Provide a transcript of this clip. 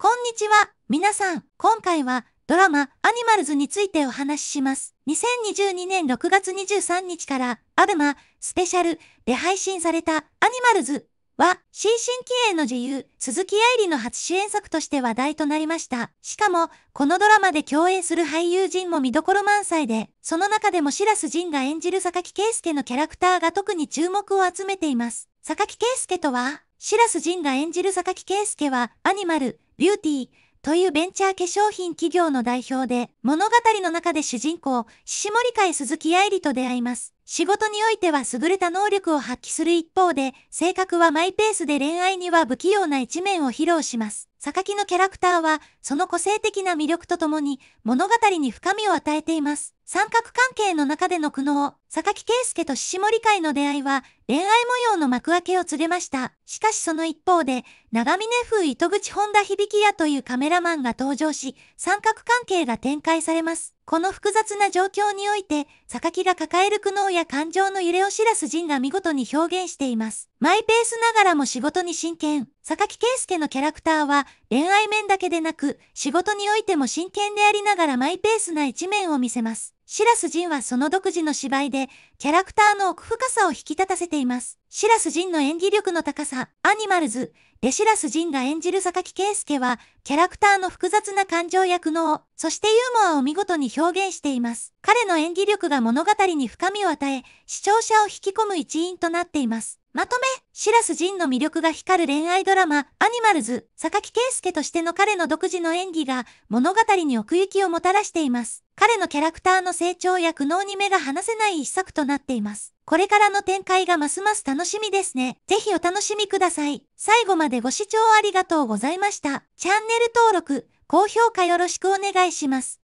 こんにちは、皆さん。今回はドラマアニマルズについてお話しします。2022年6月23日からアベマスペシャルで配信されたアニマルズは、新進気鋭の自由、鈴木愛理の初主演作として話題となりました。しかも、このドラマで共演する俳優陣も見どころ満載で、その中でも白洲仁が演じる榊圭介のキャラクターが特に注目を集めています。榊圭介とは、白洲仁が演じる榊圭介は、アニマル、ビューティーというベンチャー化粧品企業の代表で、物語の中で主人公、獅子森会鈴木愛理と出会います。仕事においては優れた能力を発揮する一方で、性格はマイペースで恋愛には不器用な一面を披露します。榊のキャラクターは、その個性的な魅力とともに、物語に深みを与えています。三角関係の中での苦悩、榊圭介と獅子森会の出会いは、恋愛模様の幕開けを告げました。しかしその一方で、長峰風糸口本田響屋というカメラマンが登場し、三角関係が展開されます。この複雑な状況において、榊が抱える苦悩や感情の揺れを知らす陣が見事に表現しています。マイペースながらも仕事に真剣。榊圭介のキャラクターは、恋愛面だけでなく、仕事においても真剣でありながらマイペースな一面を見せます。白洲人はその独自の芝居で、キャラクターの奥深さを引き立たせています。シス・ジンの演技力の高さ、アニマルズ、でス・ジンが演じる榊圭介は、キャラクターの複雑な感情や苦悩、そしてユーモアを見事に表現しています。彼の演技力が物語に深みを与え、視聴者を引き込む一因となっています。まとめ、シス・ジンの魅力が光る恋愛ドラマ、アニマルズ、榊圭介としての彼の独自の演技が物語に奥行きをもたらしています。彼のキャラクターの成長や苦悩に目が離せない一作となっています。これからの展開がますます楽楽しみですね。ぜひお楽しみください。最後までご視聴ありがとうございました。チャンネル登録、高評価よろしくお願いします。